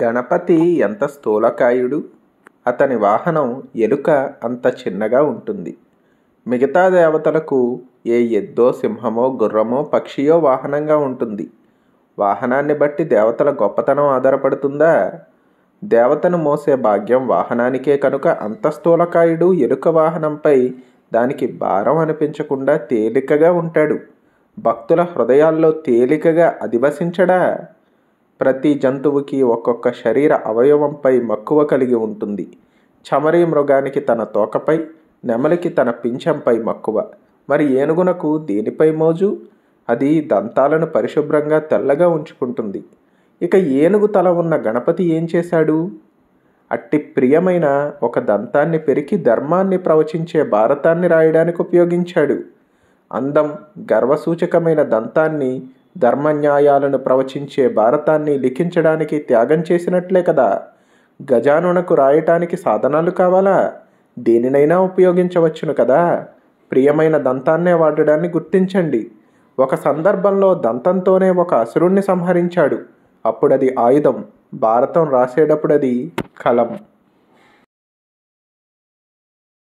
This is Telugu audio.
గణపతి ఎంత స్థూలకాయుడు అతని వాహనం ఎలుక అంత చిన్నగా ఉంటుంది మిగతా దేవతలకు ఏ ఎద్దో సింహమో గుర్రమో పక్షియో వాహనంగా ఉంటుంది వాహనాన్ని బట్టి దేవతల గొప్పతనం ఆధారపడుతుందా దేవతను మోసే భాగ్యం వాహనానికే కనుక అంత స్థూలకాయుడు ఎలుక వాహనంపై దానికి భారం అనిపించకుండా తేలికగా ఉంటాడు భక్తుల హృదయాల్లో తేలికగా అధివసించడా ప్రతి జంతువుకి ఒక్కొక్క శరీర అవయవంపై మక్కువ కలిగి ఉంటుంది చమరీ మృగానికి తన తోకపై నెమలికి తన పింఛంపై మక్కువ మరి ఏనుగునకు దేనిపై మోజు అది దంతాలను పరిశుభ్రంగా తెల్లగా ఉంచుకుంటుంది ఇక ఏనుగు తల ఉన్న గణపతి ఏం చేశాడు అట్టి ప్రియమైన ఒక దంతాన్ని పెరికి ధర్మాన్ని ప్రవచించే భారతాన్ని రాయడానికి ఉపయోగించాడు అందం గర్వసూచకమైన దంతాన్ని ధర్మన్యాయాలను ప్రవచించే భారతాన్ని లిఖించడానికి త్యాగం చేసినట్లే కదా గజానునకు రాయటానికి సాధనాలు కావాలా దేనినైనా ఉపయోగించవచ్చును కదా ప్రియమైన దంతాన్నే వాడడాన్ని గుర్తించండి ఒక సందర్భంలో దంతంతోనే ఒక అసురుణ్ణి సంహరించాడు అప్పుడది ఆయుధం భారతం రాసేటప్పుడది కలం